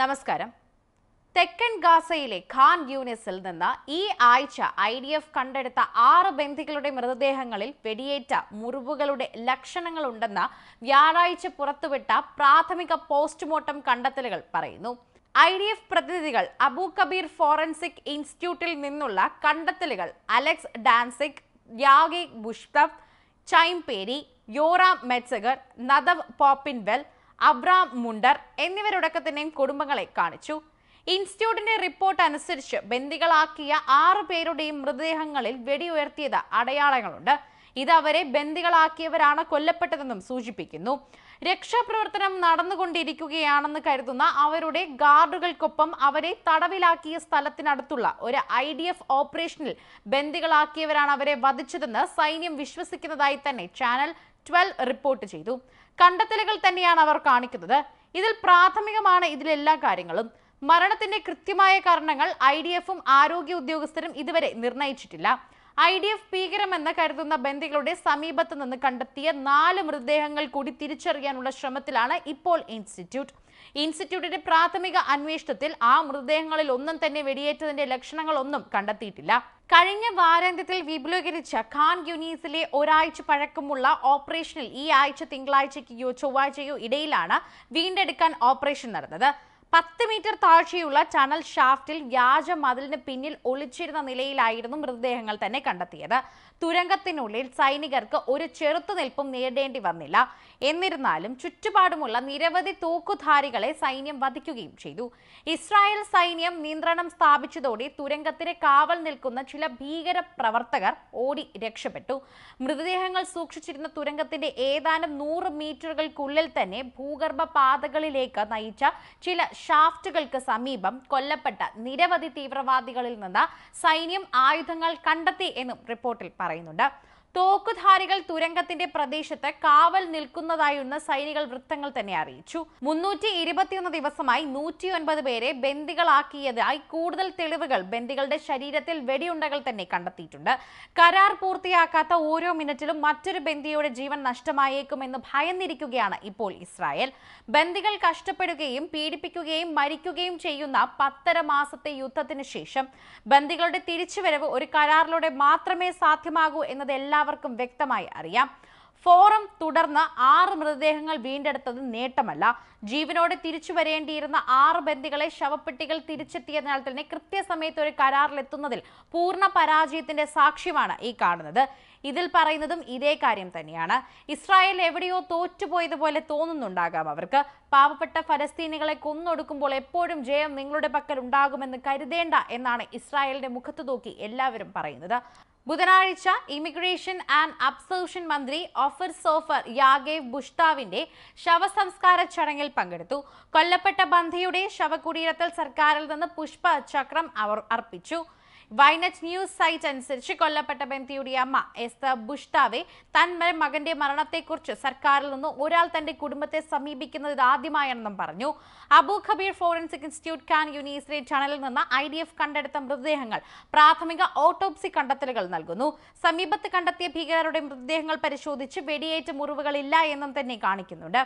നമസ്കാരം തെക്കൻ ഗാസയിലെ ഖാൻ യൂണിസിൽ നിന്ന് ഈ ആഴ്ച ഐ ഡി എഫ് കണ്ടെടുത്ത ആറ് ബന്ധികളുടെ മൃതദേഹങ്ങളിൽ വെടിയേറ്റ മുറിവുകളുടെ ലക്ഷണങ്ങളുണ്ടെന്ന് വ്യാഴാഴ്ച പുറത്തുവിട്ട പ്രാഥമിക പോസ്റ്റ്മോർട്ടം കണ്ടെത്തലുകൾ പറയുന്നു ഐ ഡി എഫ് പ്രതിനിധികൾ അബു കബീർ ഫോറൻസിക് ഇൻസ്റ്റിറ്റ്യൂട്ടിൽ നിന്നുള്ള കണ്ടെത്തലുകൾ Alex Dancyg Yagev Buchshtab Chaim Peri Yoram Metzger Nadav Popplewell Abram Munder എന്നിവരടക്കത്തിൻ്റെയും കുടുംബങ്ങളെ കാണിച്ചു ഇൻസ്റ്റിറ്റ്യൂട്ടിന്റെ റിപ്പോർട്ട് അനുസരിച്ച് ബന്ദികളാക്കിയ ആറ് പേരുടെയും മൃതദേഹങ്ങളിൽ വെടിയുയർത്തിയത് അടയാളങ്ങളുണ്ട് ഇത് അവരെ ബന്ദികളാക്കിയവരാണ് കൊല്ലപ്പെട്ടതെന്നും സൂചിപ്പിക്കുന്നു രക്ഷാപ്രവർത്തനം നടന്നുകൊണ്ടിരിക്കുകയാണെന്ന് കരുതുന്ന അവരുടെ ഗാർഡുകൾക്കൊപ്പം അവരെ തടവിലാക്കിയ സ്ഥലത്തിനടുത്തുള്ള ഒരു ഐ ഡി എഫ് ഓപ്പറേഷനിൽ ബന്ദികളാക്കിയവരാണ് അവരെ വധിച്ചതെന്ന് സൈന്യം വിശ്വസിക്കുന്നതായി തന്നെ ചാനൽ ട്വൽവ് റിപ്പോർട്ട് ചെയ്തു കണ്ടെത്തലുകൾ തന്നെയാണ് അവർ കാണിക്കുന്നത് ഇതിൽ പ്രാഥമികമാണ് ഇതിലെല്ലാ കാര്യങ്ങളും മരണത്തിന്റെ കൃത്യമായ കാരണങ്ങൾ ഐ ഡി എഫും ആരോഗ്യ ഉദ്യോഗസ്ഥരും ഇതുവരെ നിർണയിച്ചിട്ടില്ല ഐ ഡി എഫ് ഭീകരമെന്ന് കരുതുന്ന ബന്ദികളുടെ സമീപത്ത് നിന്ന് കണ്ടെത്തിയ നാല് മൃതദേഹങ്ങൾ കൂടി തിരിച്ചറിയാനുള്ള ശ്രമത്തിലാണ് ഇപ്പോൾ ഇൻസ്റ്റിറ്റ്യൂട്ട് ഇൻസ്റ്റിറ്റ്യൂട്ടിന്റെ പ്രാഥമിക അന്വേഷണത്തിൽ ആ മൃതദേഹങ്ങളിൽ ഒന്നും തന്നെ വെടിയേറ്റതിന്റെ ലക്ഷണങ്ങളൊന്നും കണ്ടെത്തിയിട്ടില്ല കഴിഞ്ഞ വാരാന്ത്യത്തിൽ വിപുലീകരിച്ച ഖാൻ യുനീസിലെ ഒരാഴ്ച പഴക്കമുള്ള ഓപ്പറേഷനിൽ ഈ ആഴ്ച തിങ്കളാഴ്ചയ്ക്കോ ചൊവ്വാഴ്ചയോ ഇടയിലാണ് വീണ്ടെടുക്കാൻ ഓപ്പറേഷൻ നടന്നത് പത്ത് മീറ്റർ താഴ്ചയുള്ള ചണൽ ഷാഫ്റ്റിൽ വ്യാജ മതിലിന് പിന്നിൽ ഒളിച്ചിരുന്ന നിലയിലായിരുന്നു മൃതദേഹങ്ങൾ തന്നെ കണ്ടെത്തിയത് തുരങ്കത്തിനുള്ളിൽ സൈനികർക്ക് ഒരു ചെറുത്തുനിൽപ്പും നേരിടേണ്ടി വന്നില്ല എന്നിരുന്നാലും ചുറ്റുപാടുമുള്ള നിരവധി തൂക്കുധാരികളെ സൈന്യം വധിക്കുകയും ചെയ്തു ഇസ്രായേൽ സൈന്യം നിയന്ത്രണം സ്ഥാപിച്ചതോടെ തുരങ്കത്തിന് കാവൽ നിൽക്കുന്ന ചില ഭീകര പ്രവർത്തകർ ഓടി രക്ഷപ്പെട്ടു മൃതദേഹങ്ങൾ സൂക്ഷിച്ചിരുന്ന തുരങ്കത്തിന്റെ ഏതാനും നൂറ് മീറ്ററുകൾക്കുള്ളിൽ തന്നെ ഭൂഗർഭ പാതകളിലേക്ക് നയിച്ച ചില ഷാഫ്റ്റുകൾക്ക് സമീപം കൊല്ലപ്പെട്ട നിരവധി തീവ്രവാദികളിൽ നിന്ന് സൈന്യം ആയുധങ്ങൾ കണ്ടെത്തി എന്നും റിപ്പോർട്ടിൽ പറയുന്നുണ്ട് തോക്കുധാരികൾ തുരങ്കത്തിന്റെ പ്രദേശത്ത് കാവൽ നിൽക്കുന്നതായുള്ള സൈനികൾ വൃത്തങ്ങൾ തന്നെ അറിയിച്ചു മുന്നൂറ്റി ഇരുപത്തിയൊന്ന് ദിവസമായി ഒൻപത് പേരെ ബന്ദികളാക്കിയതായി കൂടുതൽ തെളിവുകൾ ബന്ദികളുടെ ശരീരത്തിൽ വെടിയുണ്ടകൾ തന്നെ കണ്ടെത്തിയിട്ടുണ്ട് കരാർ പൂർത്തിയാക്കാത്ത ഓരോ മിനിറ്റിലും മറ്റൊരു ബന്ദിയുടെ ജീവൻ നഷ്ടമായേക്കുമെന്ന് ഭയന്നിരിക്കുകയാണ് ഇപ്പോൾ ഇസ്രായേൽ ബന്ദികൾ കഷ്ടപ്പെടുകയും പീഡിപ്പിക്കുകയും മരിക്കുകയും ചെയ്യുന്ന പത്തര മാസത്തെ യുദ്ധത്തിന് ശേഷം ബന്ദികളുടെ തിരിച്ചുവരവ് ഒരു കരാറിലൂടെ മാത്രമേ സാധ്യമാകൂ എന്നത് എല്ലാ എല്ലാവർക്കും വ്യക്തമായി അറിയാം ഫോറം തുടർന്ന് ആറ് മൃതദേഹങ്ങൾ വീണ്ടെടുത്തത് നേട്ടമല്ല ജീവനോടെ തിരിച്ചു വരേണ്ടിയിരുന്ന ആറ് ബന്ധികളെ ശവപ്പെട്ടികൾ തിരിച്ചെത്തിയതിനാൽ തന്നെ കൃത്യസമയത്ത് ഒരു കരാറിലെത്തുന്നതിൽ പൂർണ്ണ പരാജയത്തിന്റെ സാക്ഷ്യമാണ് ഈ കാണുന്നത് ഇതിൽ പറയുന്നതും ഇതേ കാര്യം തന്നെയാണ് ഇസ്രായേൽ എവിടെയോ തോറ്റുപോയതുപോലെ തോന്നുന്നുണ്ടാകാം അവർക്ക് പാവപ്പെട്ട ഫലസ്തീനികളെ കൊന്നൊടുക്കുമ്പോൾ എപ്പോഴും ജയം നിങ്ങളുടെ പക്കൽ ഉണ്ടാകുമെന്ന് കരുതേണ്ട എന്നാണ് ഇസ്രായേലിന്റെ മുഖത്ത് നോക്കി എല്ലാവരും പറയുന്നത് ബുധനാഴ്ച ഇമിഗ്രേഷൻ ആൻഡ് അബ്സോഷൻ മന്ത്രി ഓഫർ സോഫർ യാഗേവ് ബുഷ്താവിന്റെ ശവസംസ്കാര ചടങ്ങിൽ പങ്കെടുത്തു കൊല്ലപ്പെട്ട ബന്ധിയുടെ ശവകുടീരത്തിൽ സർക്കാരിൽ നിന്ന് പുഷ്പചക്രം അവർ അർപ്പിച്ചു വയനാട് ന്യൂസ് സൈറ്റ് അനുസരിച്ച് കൊല്ലപ്പെട്ട ബന്ധിയുടെ അമ്മ എസ്ത ബുഷ്താവെ തന്മൽ മകന്റെ മരണത്തെക്കുറിച്ച് സർക്കാരിൽ നിന്ന് ഒരാൾ തന്റെ കുടുംബത്തെ സമീപിക്കുന്നത് ആദ്യമായാണെന്നും പറഞ്ഞു അബു ഖബീർ ഫോറൻസിക് ഇൻസ്റ്റിറ്റ്യൂട്ട് ഖാൻ യൂണിവേഴ്സിറ്റി ചാനലിൽ നിന്ന് ഐ ഡി എഫ് കണ്ടെടുത്ത മൃതദേഹങ്ങൾ പ്രാഥമിക ഓട്ടോപ്സി കണ്ടെത്തലുകൾ നൽകുന്നു സമീപത്ത് കണ്ടെത്തിയ ഭീകരരുടെ മൃതദേഹങ്ങൾ പരിശോധിച്ച് വെടിയേറ്റ് മുറിവുകളില്ല എന്നും തന്നെ കാണിക്കുന്നുണ്ട്